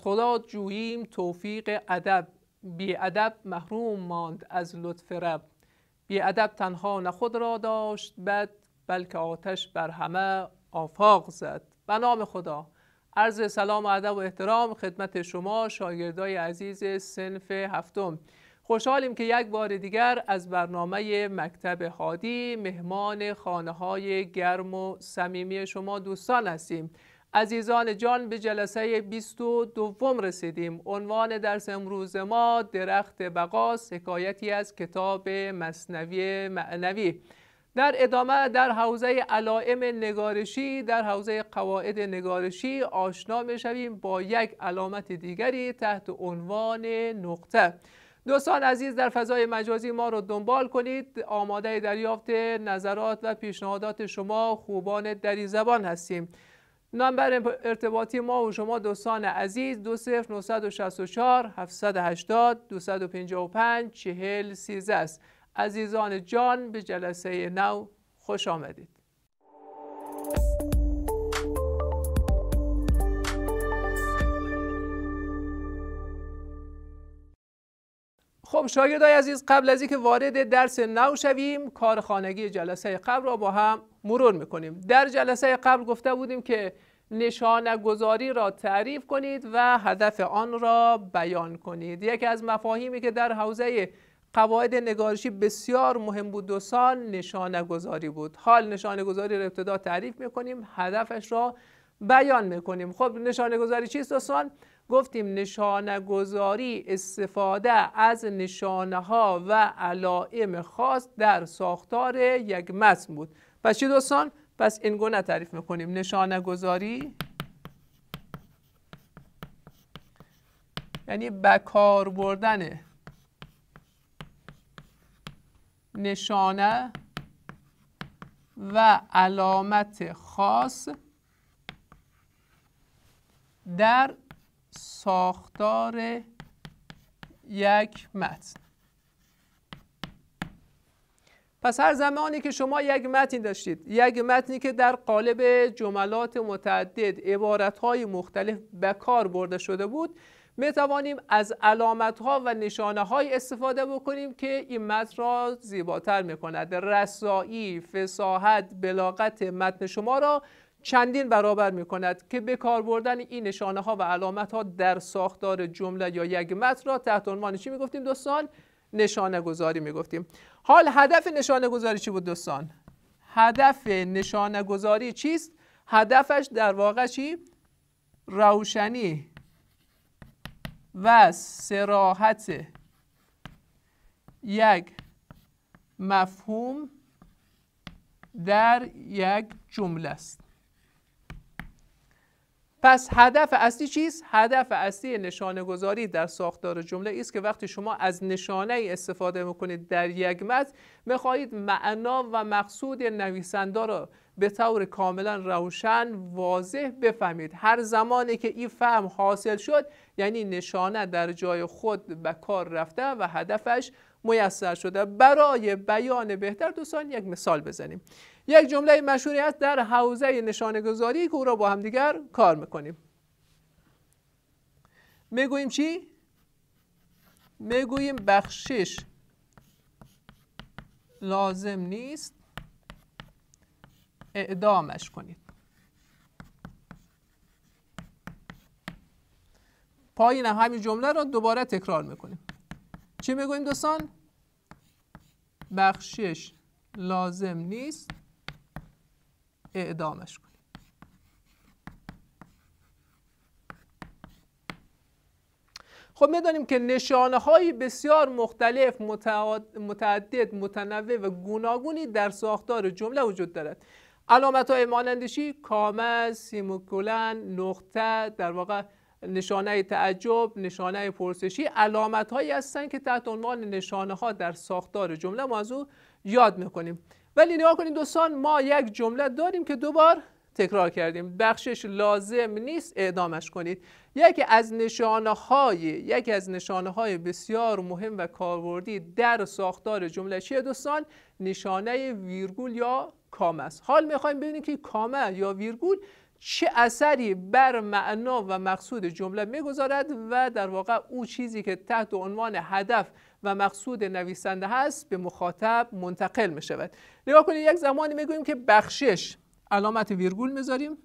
از خدا جوییم توفیق ادب بی ادب محروم ماند از لطف رب بی ادب تنها نه خود را داشت بد بلکه آتش بر همه آفاق زد به نام خدا عرض سلام و ادب و احترام خدمت شما شاگردای عزیز سنف هفتم خوشحالیم که یک بار دیگر از برنامه مکتب هادی مهمان خانه های گرم و صمیمی شما دوستان هستیم عزیزان جان به جلسه 22 رسیدیم عنوان درس امروز ما درخت بقاس حکایتی از کتاب مصنوی معنوی در ادامه در حوزه علائم نگارشی در حوزه قواعد نگارشی آشنا میشویم با یک علامت دیگری تحت عنوان نقطه دوستان عزیز در فضای مجازی ما رو دنبال کنید آماده دریافت نظرات و پیشنهادات شما خوبان دری زبان هستیم نمبر ارتباطی ما و شما دوستان عزیز 20964 780 255 40 13 است. عزیزان جان به جلسه نو خوش آمدید. خب شاگردای عزیز قبل از اینکه وارد درس نو شویم کار خانگی جلسه قبل را با هم مرور میکنیم در جلسه قبل گفته بودیم که نشانه گذاری را تعریف کنید و هدف آن را بیان کنید یکی از مفاهیمی که در حوزه قواعد نگارشی بسیار مهم بود دو سال نشانه گذاری بود حال نشانه گذاری را ابتدا تعریف میکنیم هدفش را بیان میکنیم خب نشانه گذاری چیست دوستان گفتیم نشانه گذاری استفاده از نشانه ها و علائم خاص در ساختار یک متن بود پس چی دوستان پس این گونه تعریف میکنیم نشانه گذاری یعنی بکار بردن نشانه و علامت خاص در ساختار یک متن پس هر زمانی که شما یک متن داشتید یک متنی که در قالب جملات متعدد عبارتهای مختلف به کار برده شده بود می توانیم از علامت ها و نشانه های استفاده بکنیم که این متن را زیباتر می کند رسایی، فساحت، بلاغت متن شما را چندین برابر می کند که به کار بردن این نشانه ها و علامت ها در ساختار جمله یا یک متن را تحت عنوان چی می گفتیم دوستان؟ نشانه گذاری میگفتیم حال هدف نشانه گذاری چی بود دوستان هدف نشانه گذاری چیست هدفش در واقع چی روشنی و سراحت یک مفهوم در یک جمله است پس هدف اصلی چیست؟ هدف اصلی نشانه گذاری در ساختار جمله است که وقتی شما از نشانه ای استفاده میکنید در یک متن میخواهید معنا و مقصود نویسنده را به طور کاملا روشن واضح بفهمید هر زمانی که این فهم حاصل شد یعنی نشانه در جای خود به کار رفته و هدفش میسر شده برای بیان بهتر دوستان یک مثال بزنیم یک جمله مشهوری هست در حوزه گذاری که او را با همدیگر کار میکنیم میگوییم چی؟ میگوییم بخشش لازم نیست اعدامش کنید پایین همین جمله را دوباره تکرار میکنیم چی میگوییم دوستان؟ بخشش لازم نیست اعدامش کنیم خب میدانیم که نشانه های بسیار مختلف متعدد متنوع و گوناگونی در ساختار جمله وجود دارد علامت های مانندشی کامه سیموکولن، نقطه در واقع نشانه تعجب، نشانه پرسشی علامت هایی هستند که تحت عنوان نشانه ها در ساختار جمله ما از او یاد میکنیم ولی نگاه کنید دوستان ما یک جمله داریم که دوبار تکرار کردیم بخشش لازم نیست اعدامش کنید یکی از نشانه های یکی از نشانه های بسیار مهم و کاربردی در ساختار جمله چیه دوستان نشانه ویرگول یا کام است حال میخوایم ببینیم که کامه یا ویرگول چه اثری بر معنا و مقصود جمله میگذارد و در واقع او چیزی که تحت عنوان هدف و مقصود نویسنده هست به مخاطب منتقل می شود نگاه کنید یک زمانی گوییم که بخشش علامت ویرگول زاریم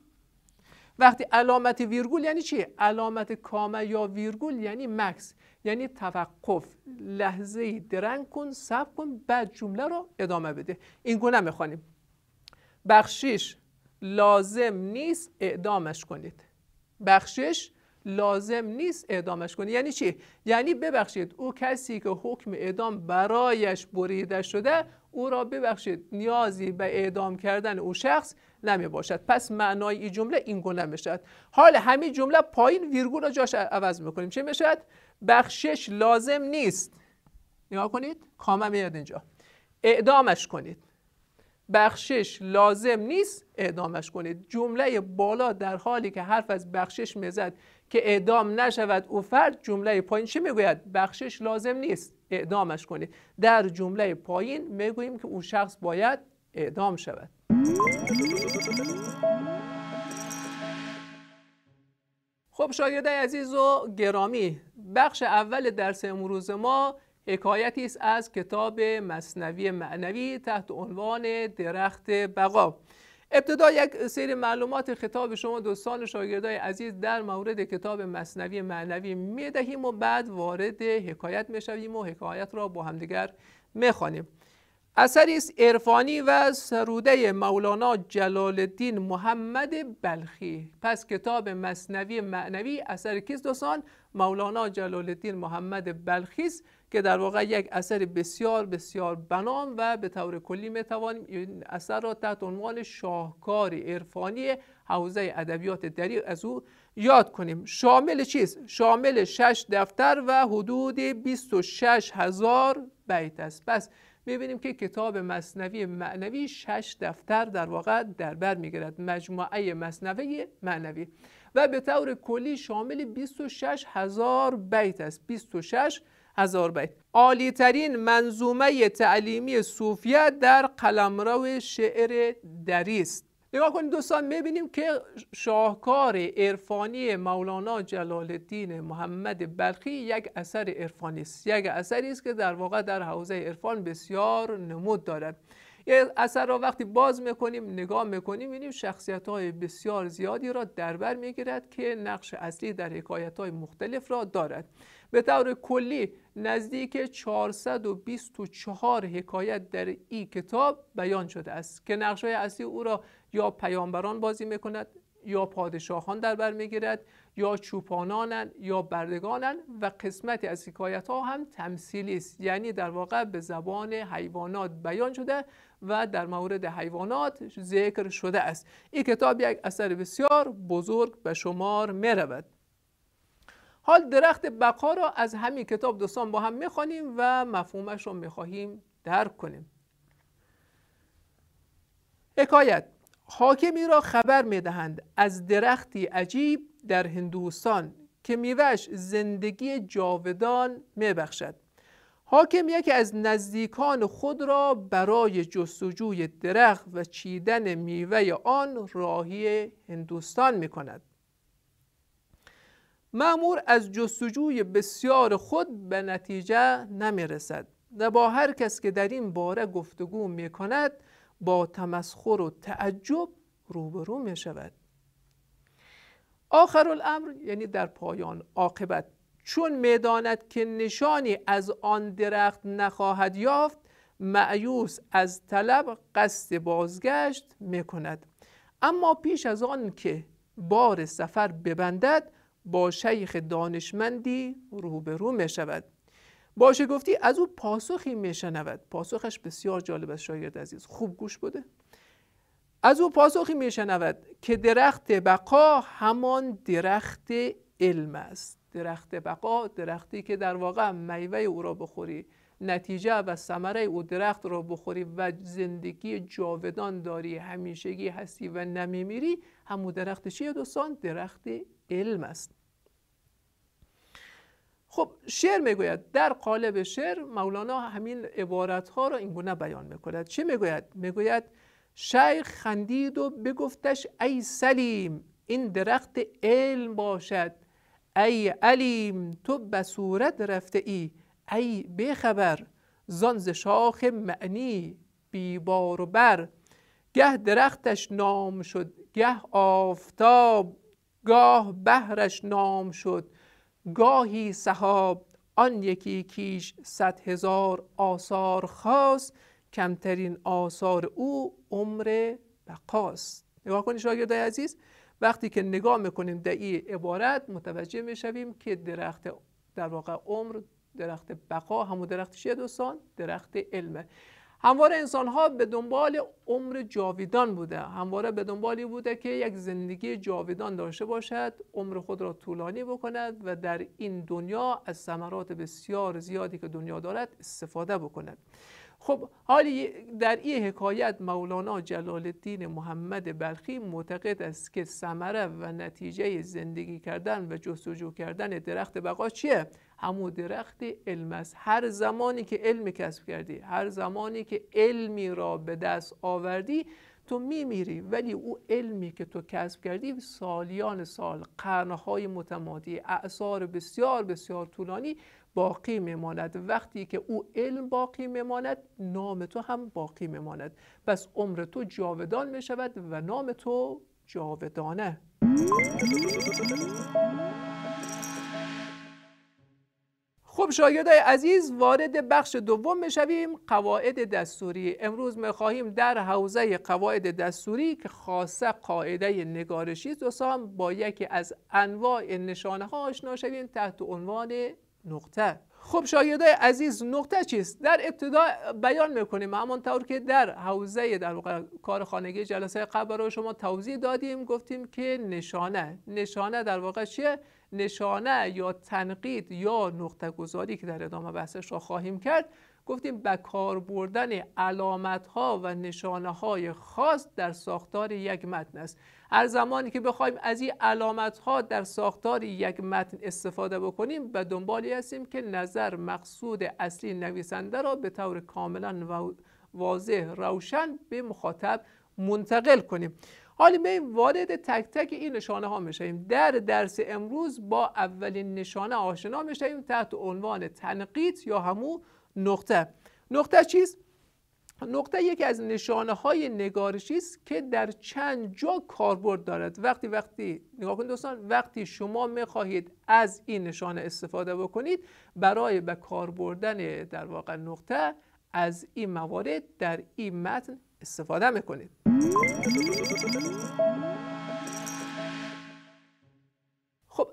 وقتی علامت ویرگول یعنی چی؟ علامت کامه یا ویرگول یعنی مکس یعنی توقف لحظه درنگ کن صبر کن بعد جمله رو ادامه بده این گونه میخوانیم بخشش لازم نیست اعدامش کنید بخشش لازم نیست اعدامش کنی یعنی چی یعنی ببخشید او کسی که حکم اعدام برایش بریده شده او را ببخشید نیازی به اعدام کردن او شخص نمی باشد پس معنای این جمله این گونه شد. حال همین جمله پایین ویرگول را جاش عوض میکنیم چه شد؟ بخشش لازم نیست نگاه کنید کامه میاد اینجا اعدامش کنید بخشش لازم نیست اعدامش کنید جمله بالا در حالی که حرف از بخشش میزد که اعدام نشود او فرد جمله پایین چه میگوید بخشش لازم نیست اعدامش کنید در جمله پایین میگوییم که او شخص باید اعدام شود خب شاگرده عزیز و گرامی بخش اول درس امروز ما حکایتی است از کتاب مصنوی معنوی تحت عنوان درخت بقا ابتدا یک سری معلومات خطاب شما دوستان و شاگردای عزیز در مورد کتاب مصنوی معنوی میدهیم و بعد وارد حکایت میشویم و حکایت را با همدیگر میخوانیم اثری است عرفانی و سروده مولانا جلال الدین محمد بلخی پس کتاب مصنوی معنوی اثر کیست دوستان مولانا جلال الدین محمد بلخی است که در واقع یک اثر بسیار بسیار بنام و به طور کلی میتوانیم این اثر را تحت عنوان شاهکار عرفانی حوزه ادبیات دری از او یاد کنیم شامل چیست؟ شامل 6 دفتر و حدود 26 هزار بیت است پس میبینیم که کتاب مصنوی معنوی 6 دفتر در واقع در بر میگیرد مجموعه مصنوی معنوی و به طور کلی شامل 26 هزار بیت است 26 هزار بیت عالی ترین منظومه تعلیمی صوفیه در قلمرو شعر دری است نگاه کنید دوستان میبینیم که شاهکار عرفانی مولانا جلال الدین محمد بلخی یک اثر عرفانی است یک اثری است که در واقع در حوزه عرفان بسیار نمود دارد یه اثر را وقتی باز میکنیم نگاه میکنیم میبینیم شخصیت های بسیار زیادی را دربر میگیرد که نقش اصلی در حکایت های مختلف را دارد به طور کلی نزدیک 424 حکایت در این کتاب بیان شده است که نقشای اصلی او را یا پیامبران بازی میکند یا پادشاهان در بر میگیرد یا چوپانانن یا بردگانن و قسمتی از حکایت ها هم تمثیلی است یعنی در واقع به زبان حیوانات بیان شده و در مورد حیوانات ذکر شده است این کتاب یک اثر بسیار بزرگ به شمار می رود حال درخت بقا را از همین کتاب دوستان با هم میخوانیم و مفهومش را میخواهیم درک کنیم حکایت حاکمی را خبر میدهند از درختی عجیب در هندوستان که میوهش زندگی جاودان میبخشد حاکم یکی از نزدیکان خود را برای جستجوی درخت و چیدن میوه آن راهی هندوستان می کند. معمور از جستجوی بسیار خود به نتیجه نمیرسد و با هر کس که در این باره گفتگو می کند با تمسخر و تعجب روبرو می شود آخر الامر یعنی در پایان عاقبت چون میداند که نشانی از آن درخت نخواهد یافت معیوس از طلب قصد بازگشت میکند اما پیش از آن که بار سفر ببندد با شیخ دانشمندی روبرو می شود باشه گفتی از او پاسخی می شنود پاسخش بسیار جالب است شاید عزیز خوب گوش بده از او پاسخی می شنود که درخت بقا همان درخت علم است درخت بقا درختی که در واقع میوه او را بخوری نتیجه و ثمره او درخت را بخوری و زندگی جاودان داری همیشگی هستی و نمیمیری همو درخت چیه دوستان درخت علم است خب شعر میگوید در قالب شعر مولانا همین عبارت ها را اینگونه بیان میکند چه میگوید میگوید شیخ خندید و بگفتش ای سلیم این درخت علم باشد ای علیم تو به صورت رفته ای ای بخبر زانز شاخ معنی بی بار و بر گه درختش نام شد گه آفتاب گاه بهرش نام شد گاهی صحاب آن یکی کیش صد هزار آثار خاص کمترین آثار او عمر بقاست نگاه کنید شاگردای عزیز وقتی که نگاه میکنیم در این عبارت متوجه میشویم که درخت در واقع عمر درخت بقا همون درخت چیه دوستان درخت علمه همواره انسان ها به دنبال عمر جاویدان بوده همواره به دنبالی بوده که یک زندگی جاویدان داشته باشد عمر خود را طولانی بکند و در این دنیا از ثمرات بسیار زیادی که دنیا دارد استفاده بکند خب حالی در این حکایت مولانا جلال الدین محمد بلخی معتقد است که ثمره و نتیجه زندگی کردن و جستجو کردن درخت بقا چیه همون درخت علم است هر زمانی که علم کسب کردی هر زمانی که علمی را به دست آوردی تو میری. ولی او علمی که تو کسب کردی سالیان سال قرنهای متمادی اعثار بسیار بسیار طولانی باقی میماند وقتی که او علم باقی میماند نام تو هم باقی میماند پس عمر تو جاودان میشود و نام تو جاودانه خب شاگردای عزیز وارد بخش دوم میشویم قواعد دستوری امروز میخواهیم در حوزه قواعد دستوری که خاصه قاعده نگارشی است دوستان با یکی از انواع نشانه ها آشنا شویم تحت عنوان نقطه خب شایده عزیز نقطه چیست در ابتدا بیان میکنیم طور که در حوزه در کار خانگی جلسه قبل رو شما توضیح دادیم گفتیم که نشانه نشانه در واقع چیه نشانه یا تنقید یا نقطه گذاری که در ادامه بحثش را خواهیم کرد گفتیم به کار بردن علامت ها و نشانه های خاص در ساختار یک متن است هر زمانی که بخوایم از این علامت ها در ساختار یک متن استفاده بکنیم به دنبالی هستیم که نظر مقصود اصلی نویسنده را به طور کاملا واضح روشن به مخاطب منتقل کنیم حالا می وارد تک تک این نشانه ها میشیم در درس امروز با اولین نشانه آشنا میشیم تحت عنوان تنقید یا همون نقطه نقطه چیست؟ نقطه یکی از نشانه های نگارشی است که در چند جا کاربرد دارد وقتی وقتی نگاه کنید دوستان وقتی شما میخواهید از این نشانه استفاده بکنید برای به کار بردن در واقع نقطه از این موارد در این متن استفاده میکنید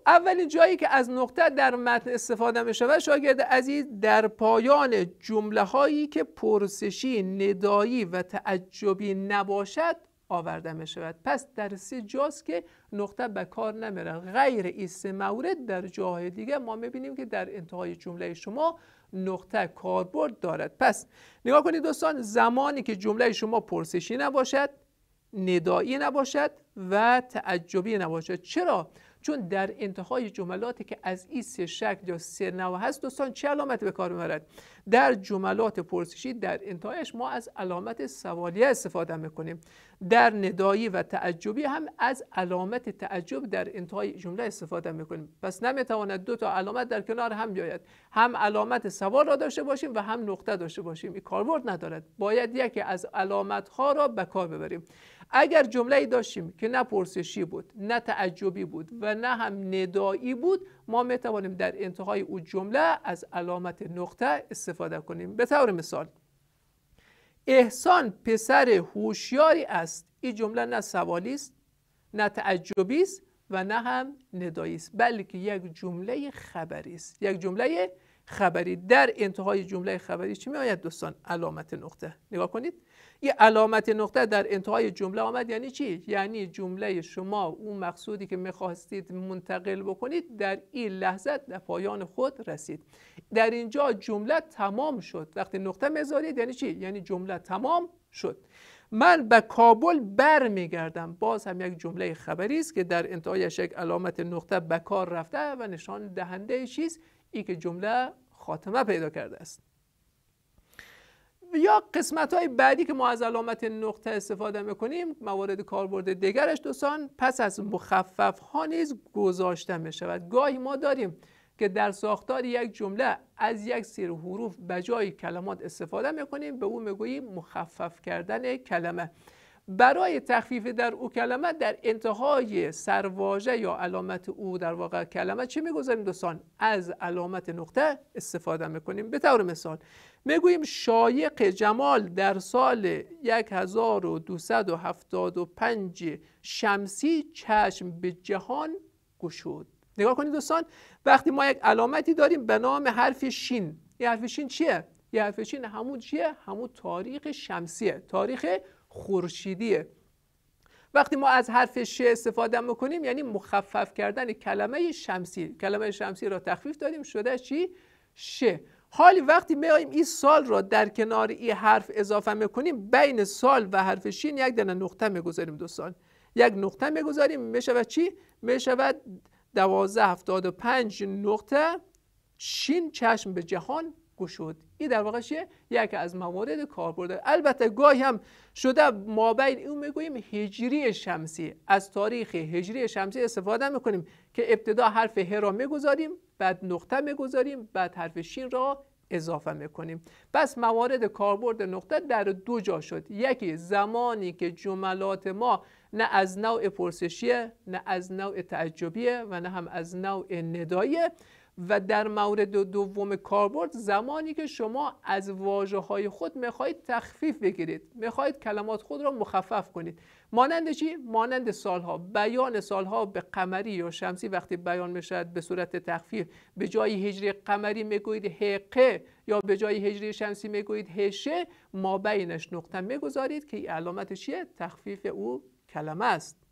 اولین جایی که از نقطه در متن استفاده می شود شاگرد عزیز در پایان جمله هایی که پرسشی ندایی و تعجبی نباشد آورده می شود پس در سه جاست که نقطه به کار نمیره غیر این سه مورد در جاهای دیگه ما می بینیم که در انتهای جمله شما نقطه کاربرد دارد پس نگاه کنید دوستان زمانی که جمله شما پرسشی نباشد ندایی نباشد و تعجبی نباشد چرا چون در انتهای جملاتی که از این سه شکل یا سه نوع هست دوستان چه علامت به کار میبرد در جملات پرسشی در انتهایش ما از علامت سوالیه استفاده میکنیم در ندایی و تعجبی هم از علامت تعجب در انتهای جمله استفاده میکنیم پس نمیتواند دو تا علامت در کنار هم بیاید هم علامت سوال را داشته باشیم و هم نقطه داشته باشیم این کاربرد ندارد باید یکی از علامت ها را به کار ببریم اگر جمله ای داشتیم که نه پرسشی بود نه تعجبی بود و نه هم ندایی بود ما می توانیم در انتهای او جمله از علامت نقطه استفاده کنیم به طور مثال احسان پسر هوشیاری است این جمله نه سوالی است نه تعجبی است و نه هم ندایی است بلکه یک جمله خبری است یک جمله خبری در انتهای جمله خبری چی می آید دوستان علامت نقطه نگاه کنید یه علامت نقطه در انتهای جمله آمد یعنی چی یعنی جمله شما اون مقصودی که میخواستید منتقل بکنید در این لحظه به پایان خود رسید در اینجا جمله تمام شد وقتی نقطه میذارید یعنی چی یعنی جمله تمام شد من به کابل بر میگردم باز هم یک جمله خبری است که در انتهایش یک علامت نقطه به کار رفته و نشان دهنده چیز ای که جمله خاتمه پیدا کرده است یا قسمت های بعدی که ما از علامت نقطه استفاده میکنیم موارد کاربرد دیگرش دوستان پس از مخفف ها نیز گذاشته میشود گاهی ما داریم که در ساختار یک جمله از یک سیر حروف به جای کلمات استفاده میکنیم به او میگوییم مخفف کردن کلمه برای تخفیف در او کلمه در انتهای سرواژه یا علامت او در واقع کلمه چه میگذاریم دوستان از علامت نقطه استفاده میکنیم به طور مثال میگوییم شایق جمال در سال 1275 شمسی چشم به جهان گشود نگاه کنید دوستان وقتی ما یک علامتی داریم به نام حرف شین یه حرف شین چیه یه حرف شین همون چیه همون تاریخ شمسیه تاریخ خورشیدیه وقتی ما از حرف ش استفاده میکنیم یعنی مخفف کردن کلمه شمسی کلمه شمسی را تخفیف دادیم شده چی ش حالی وقتی میایم این سال را در کنار این حرف اضافه میکنیم بین سال و حرف شین یک دانه نقطه میگذاریم دوستان یک نقطه میگذاریم میشود چی میشود دوازده هفتاد پنج نقطه شین چشم به جهان گشود این در واقع چیه یک از موارد کاربرد البته گاهی هم شده مابین اون میگوییم هجری شمسی از تاریخ هجری شمسی استفاده میکنیم که ابتدا حرف ه را میگذاریم بعد نقطه میگذاریم بعد حرف شین را اضافه میکنیم پس موارد کاربرد نقطه در دو جا شد یکی زمانی که جملات ما نه از نوع پرسشیه نه از نوع تعجبیه و نه هم از نوع نداییه و در مورد دوم کاربرد زمانی که شما از واجه های خود میخواهید تخفیف بگیرید میخواهید کلمات خود را مخفف کنید مانند چی مانند سالها بیان سالها به قمری یا شمسی وقتی بیان میشد به صورت تخفیف به جای هجری قمری میگوید هقه یا به جای هجری شمسی میگوید هشه ما بینش نقطه میگذارید که علامت چیه تخفیف او کلمه است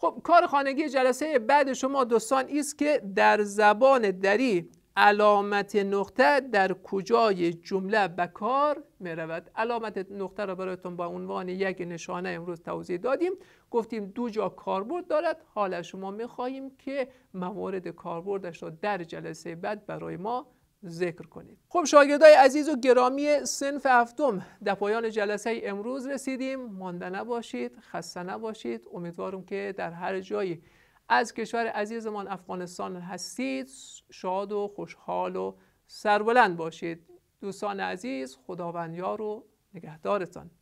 خب کار خانگی جلسه بعد شما دوستان است که در زبان دری علامت نقطه در کجای جمله به کار می رود علامت نقطه را برایتون با عنوان یک نشانه امروز توضیح دادیم گفتیم دو جا کاربرد دارد حالا شما می خواهیم که موارد کاربردش را در جلسه بعد برای ما ذکر کنید خب شاگردای عزیز و گرامی سنف هفتم در پایان جلسه امروز رسیدیم مانده نباشید خسته نباشید امیدوارم که در هر جایی از کشور عزیزمان افغانستان هستید شاد و خوشحال و سربلند باشید دوستان عزیز خداوندیار و نگهدارتان